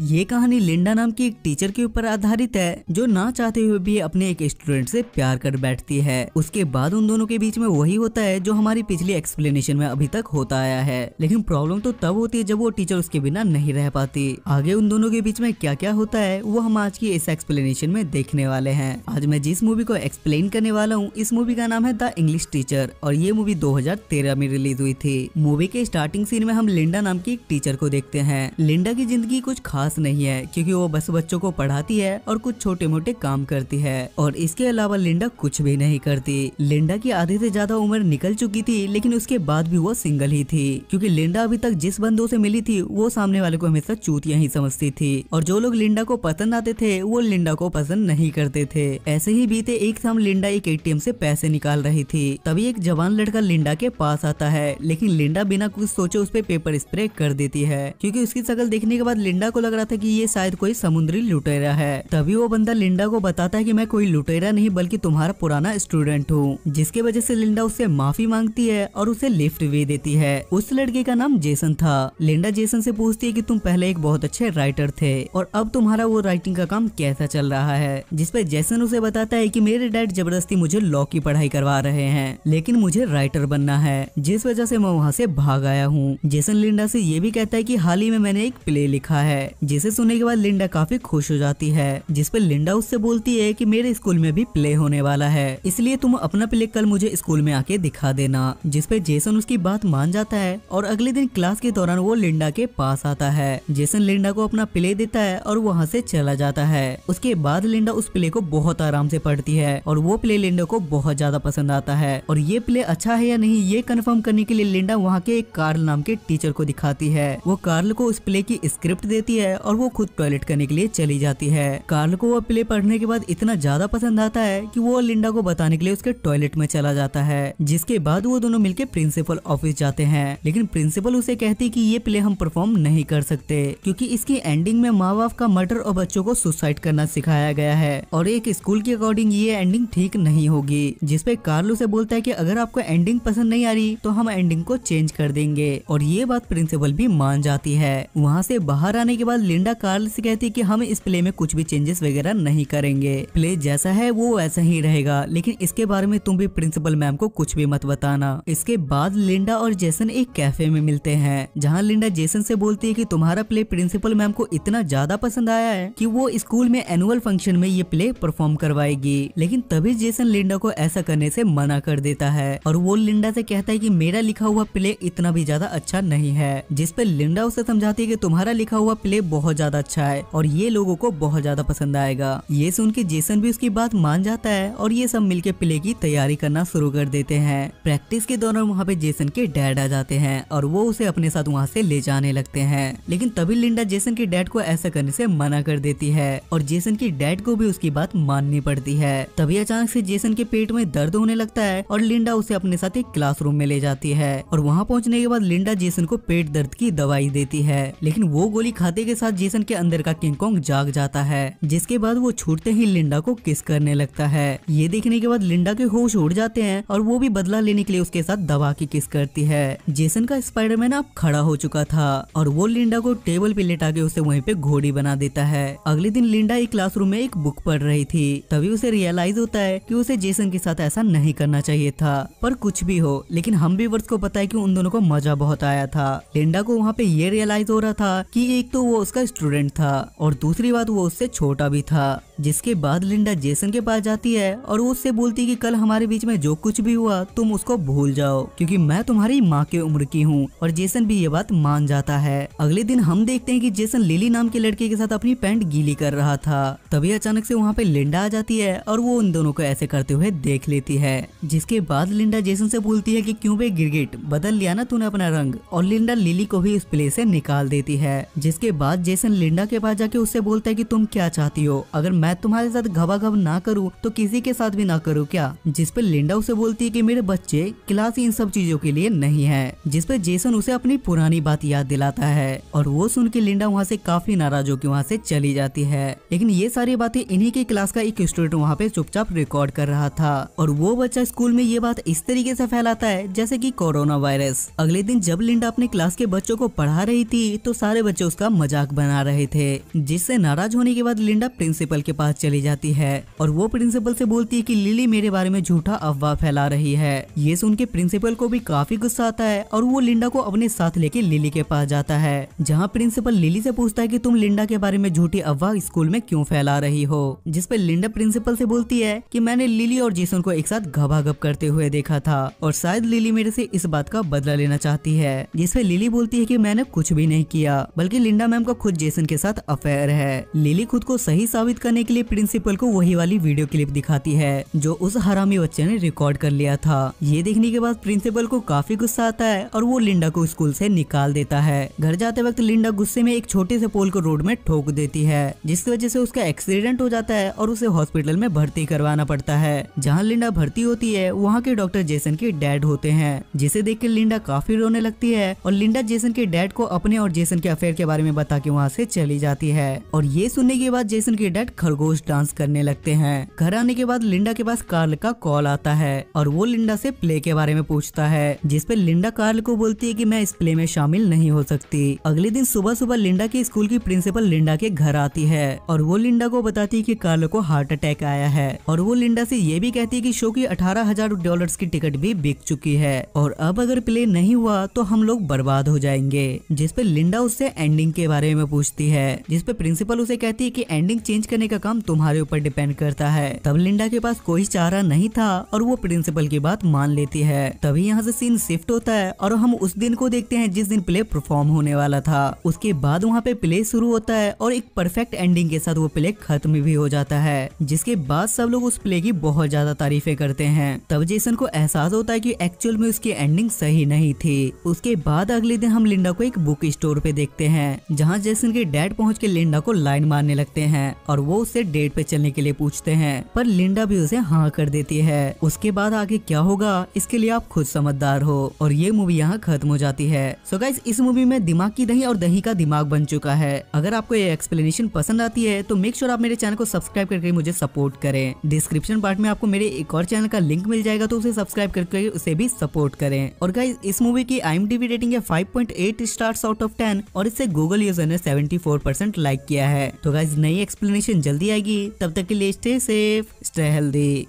ये कहानी लिंडा नाम की एक टीचर के ऊपर आधारित है जो ना चाहते हुए भी अपने एक स्टूडेंट से प्यार कर बैठती है उसके बाद उन दोनों के बीच में वही होता है जो हमारी पिछली एक्सप्लेनेशन में अभी तक होता आया है लेकिन प्रॉब्लम तो तब होती है जब वो टीचर उसके बिना नहीं रह पाती आगे उन दोनों के बीच में क्या क्या होता है वो हम आज की इस एक्सप्लेनेशन में देखने वाले है आज मैं जिस मूवी को एक्सप्लेन करने वाला हूँ इस मूवी का नाम है द इंग्लिश टीचर और ये मूवी दो में रिलीज हुई थी मूवी के स्टार्टिंग सीन में हम लिंडा नाम की एक टीचर को देखते हैं लिंडा की जिंदगी कुछ खास पास नहीं है क्योंकि वो बस बच्चों को पढ़ाती है और कुछ छोटे मोटे काम करती है और इसके अलावा लिंडा कुछ भी नहीं करती लिंडा की आधी से ज्यादा उम्र निकल चुकी थी लेकिन उसके बाद भी वो सिंगल ही थी क्योंकि लिंडा अभी तक जिस बंदों से मिली थी वो सामने वाले को हमेशा चूतिया ही समझती थी और जो लोग लिंडा को पसंद आते थे वो लिंडा को पसंद नहीं करते थे ऐसे ही बीते एक शाम लिंडा एक एटीएम से पैसे निकाल रही थी तभी एक जवान लड़का लिंडा के पास आता है लेकिन लिंडा बिना कुछ सोचे उस पर पे पेपर स्प्रे कर देती है क्योंकि उसकी शक्ल देखने के बाद लिंडा को लग रहा था कि ये शायद कोई समुद्री लुटेरा है तभी वो बंदा लिंडा को बताता है कि मैं कोई लुटेरा नहीं बल्कि तुम्हारा पुराना स्टूडेंट हूँ जिसके वजह से लिंडा उससे माफी मांगती है और उसे लिफ्ट भी देती है उस लड़के का नाम जेसन था लिंडा जेसन से पूछती है कि तुम पहले एक बहुत अच्छे राइटर थे और अब तुम्हारा वो राइटिंग का काम कैसा चल रहा है जिसपे जैसन उसे बताता है कि मेरे डैड जबरदस्ती मुझे लॉ की पढ़ाई करवा रहे हैं लेकिन मुझे राइटर बनना है जिस वजह से मैं वहाँ से भाग आया हूँ जैसन लिंडा से ये भी कहता है कि हाल ही में मैंने एक प्ले लिखा है जिसे सुनने के बाद लिंडा काफी खुश हो जाती है जिसपे लिंडा उससे बोलती है कि मेरे स्कूल में भी प्ले होने वाला है इसलिए तुम अपना प्ले कल मुझे स्कूल में आके दिखा देना जिसपे जेसन उसकी बात मान जाता है और अगले दिन क्लास के दौरान वो लिंडा के पास आता है जेसन लिंडा को अपना प्ले देता है और वहाँ से चला जाता है उसके बाद लिंडा उस प्ले को बहुत आराम से पढ़ती है और वो प्ले लिंडा को बहुत ज्यादा पसंद आता है और ये प्ले अच्छा है या नहीं ये कन्फर्म करने के लिए लिंडा वहाँ के एक कार्ल नाम के टीचर को दिखाती है वो कार्ल को उस प्ले की स्क्रिप्ट देती है और वो खुद टॉयलेट करने के लिए चली जाती है कार्ल को वो प्ले पढ़ने के बाद इतना ज्यादा पसंद आता है कि वो लिंडा को बताने के लिए उसके टॉयलेट में चला जाता है जिसके बाद वो दोनों मिलकर प्रिंसिपल ऑफिस जाते हैं लेकिन प्रिंसिपल उसे कहती की ये प्ले हम परफॉर्म नहीं कर सकते क्यूँकी इसकी एंडिंग में माँ बाप का मर्डर और बच्चों को सुसाइड करना सिखाया गया है और एक स्कूल के अकॉर्डिंग ये एंडिंग ठीक नहीं होगी जिसपे कार्ल उसे बोलता है की अगर आपको एंडिंग पसंद नहीं आ रही तो हम एंडिंग को चेंज कर देंगे और ये बात प्रिंसिपल भी मान जाती है वहाँ से बाहर आने के बाद बाद लिंडा कार्ल से कहती है कि हम इस प्ले में कुछ भी चेंजेस वगैरह नहीं करेंगे प्ले जैसा है वो वैसा ही रहेगा लेकिन इसके बारे में तुम भी प्रिंसिपल मैम को कुछ भी मत बताना इसके बाद लिंडा और जेसन एक कैफे में मिलते हैं जहाँ लिंडा जेसन से बोलती है की तुम्हारा प्ले प्रिंसिपल मैम को इतना ज्यादा पसंद आया है की वो स्कूल में एनुअल फंक्शन में ये प्ले परफॉर्म करवाएगी लेकिन तभी जेसन लिंडा को ऐसा करने से मना कर देता है और वो लिंडा से कहता है कि मेरा लिखा हुआ प्ले इतना भी ज्यादा अच्छा नहीं है जिसपे लिंडा उसे समझाती है कि तुम्हारा लिखा हुआ प्ले बहुत ज्यादा अच्छा है और ये लोगों को बहुत ज्यादा पसंद आएगा ये सुन के जेसन भी उसकी बात मान जाता है और ये सब मिलके प्ले की तैयारी करना शुरू कर देते हैं प्रैक्टिस के दौरान वहाँ पे जेसन के डैड आ जाते हैं और वो उसे अपने साथ वहाँ से ले जाने लगते हैं लेकिन तभी लिंडा जेसन के डैड को ऐसा करने से मना कर देती है और जेसन की डैड को भी उसकी बात माननी पड़ती है तभी अचानक से जेसन के पेट में दर्द होने लगता है और लिंडा उसे अपने साथ एक क्लासरूम में ले जाती है और वहाँ पहुँचने के बाद लिंडा जेसन को पेट दर्द की दवाई देती है लेकिन वो गोली खाते के साथ जेसन के अंदर का किंग कॉन्ग जाग जाता है जिसके बाद वो छूटते ही लिंडा को किस करने लगता है ये देखने के बाद लिंडा के होश उड़ जाते हैं और वो भी बदला लेने के लिए उसके साथ दबा के किस करती है जेसन का स्पाइडरमैन अब खड़ा हो चुका था और वो लिंडा को टेबल पे लेटा के उसे वहीं पे घोड़ी बना देता है अगले दिन लिंडा एक क्लासरूम में एक बुक पढ़ रही थी तभी उसे रियलाइज होता है की उसे जेसन के साथ ऐसा नहीं करना चाहिए था पर कुछ भी हो लेकिन हम भी वर्ष को पता है की उन दोनों को मजा बहुत आया था लिंडा को वहाँ पे ये रियलाइज हो रहा था कि एक तो वो उसका स्टूडेंट था और दूसरी बात वो उससे छोटा भी था जिसके बाद लिंडा जेसन के पास जाती है और वो उससे बोलती है कि कल हमारे बीच में जो कुछ भी हुआ तुम उसको भूल जाओ क्योंकि मैं तुम्हारी माँ के उम्र की हूँ और जेसन भी ये बात मान जाता है अगले दिन हम देखते हैं कि जेसन लिली नाम के लड़के के साथ अपनी पैंट गीली कर रहा था तभी अचानक से वहाँ पे लिंडा आ जाती है और वो उन दोनों को ऐसे करते हुए देख लेती है जिसके बाद लिंडा जेसन से बोलती है की क्यूँ भे गिरगिट बदल लिया ना तूने अपना रंग और लिंडा लिली को भी इस प्ले से निकाल देती है जिसके बाद बाद जेसन लिंडा के पास जाके उससे बोलता है कि तुम क्या चाहती हो अगर मैं तुम्हारे साथ घबा घब ना करूँ तो किसी के साथ भी ना करूँ क्या जिसपे लिंडा उसे बोलती है की मेरे बच्चे क्लास इन सब चीजों के लिए नहीं है जिसपे जेसन उसे अपनी पुरानी बात याद दिलाता है और वो सुन के लिंडा वहाँ से काफी नाराज होकर वहाँ से चली जाती है लेकिन ये सारी बातें इन्ही के क्लास का एक स्टूडेंट वहाँ पे चुपचाप रिकॉर्ड कर रहा था और वो बच्चा स्कूल में ये बात इस तरीके से फैलाता है जैसे की कोरोना वायरस अगले दिन जब लिंडा अपने क्लास के बच्चों को पढ़ा रही थी तो सारे बच्चे उसका मजाक मजाक बना रहे थे जिससे नाराज होने के बाद लिंडा प्रिंसिपल के पास चली जाती है और वो प्रिंसिपल से बोलती है कि लिली मेरे बारे में झूठा अफवाह फैला रही है ये सुन के प्रिंसिपल को भी काफी गुस्सा आता है और वो लिंडा को अपने साथ लेके लिली के पास जाता है जहाँ प्रिंसिपल लिली से पूछता है की तुम लिंडा के बारे में झूठी अफवाह स्कूल में क्यूँ फैला रही हो जिसपे लिंडा प्रिंसिपल से बोलती है की मैंने लिली और जेसन को एक साथ घबाघप करते हुए देखा था और शायद लिली मेरे से इस बात का बदला लेना चाहती है जिसपे लिली बोलती है की मैंने कुछ भी नहीं किया बल्कि लिंडा मैम को खुद जेसन के साथ अफेयर है लिली खुद को सही साबित करने के लिए प्रिंसिपल को वही वाली वीडियो क्लिप दिखाती है जो उस हरामी बच्चे ने रिकॉर्ड कर लिया था ये देखने के बाद प्रिंसिपल को काफी गुस्सा आता है और वो लिंडा को स्कूल से निकाल देता है घर जाते वक्त लिंडा गुस्से में एक छोटे से पोल को रोड में ठोक देती है जिसकी वजह से उसका एक्सीडेंट हो जाता है और उसे हॉस्पिटल में भर्ती करवाना पड़ता है जहाँ लिंडा भर्ती होती है वहाँ के डॉक्टर जेसन के डैड होते हैं जिसे देख के लिंडा काफी रोने लगती है और लिंडा जेसन के डैड को अपने और जेसन के अफेयर के बारे में बता करके वहाँ से चली जाती है और ये सुनने के बाद जेसन के डैड खरगोश डांस करने लगते हैं घर आने के बाद लिंडा के पास कार्ल का कॉल आता है और वो लिंडा से प्ले के बारे में पूछता है जिसपे लिंडा कार्ल को बोलती है की मैं इस प्ले में शामिल नहीं हो सकती अगले दिन सुबह सुबह लिंडा के स्कूल की प्रिंसिपल लिंडा के घर आती है और वो लिंडा को बताती है की कार्ल को हार्ट अटैक आया है और वो लिंडा से ये भी कहती है की शो की अठारह हजार डॉलर की टिकट भी बिक चुकी है और अब अगर प्ले नहीं हुआ तो हम लोग बर्बाद हो जाएंगे जिसपे लिंडा उससे एंडिंग के बारे में में पूछती है जिसपे प्रिंसिपल उसे कहती है कि एंडिंग चेंज करने का काम तुम्हारे ऊपर डिपेंड करता है तब लिंडा के पास कोई चारा नहीं था और वो प्रिंसिपल की बात मान लेती है तभी यहाँ से सीन शिफ्ट होता है और हम उस दिन को देखते हैं जिस दिन प्ले परफॉर्म होने वाला था उसके बाद वहाँ पे प्ले शुरू होता है और एक परफेक्ट एंडिंग के साथ वो प्ले खत्म भी हो जाता है जिसके बाद सब लोग उस प्ले की बहुत ज्यादा तारीफे करते हैं तब जेसन को एहसास होता है की एक्चुअल में उसकी एंडिंग सही नहीं थी उसके बाद अगले दिन हम लिंडा को एक बुक स्टोर पे देखते हैं जहाँ वहाँ जैसन के डैड पहुँच के लिंडा को लाइन मारने लगते हैं और वो उसे डेट पे चलने के लिए पूछते हैं पर लिंडा भी उसे हाँ कर देती है उसके बाद आगे क्या होगा इसके लिए आप खुद समझदार हो और ये मूवी यहाँ खत्म हो जाती है सो so गाइज इस मूवी में दिमाग की दही और दही का दिमाग बन चुका है अगर आपको ये एक्सप्लेनेशन पसंद आती है तो मेक श्योर आप मेरे चैनल को सब्सक्राइब करके मुझे सपोर्ट करें डिस्क्रिप्शन पार्ट में आपको मेरे एक और चैनल का लिंक मिल जाएगा तो उसे सब्सक्राइब करके उसे भी सपोर्ट करें और गाइज इस मूवी की आई रेटिंग है five point stars out of ten और इससे गूगल यूजर यूजर ने 74 परसेंट लाइक किया है तो गाइज नई एक्सप्लेनेशन जल्दी आएगी तब तक के लिए स्टे सेफ स्टे हेल्दी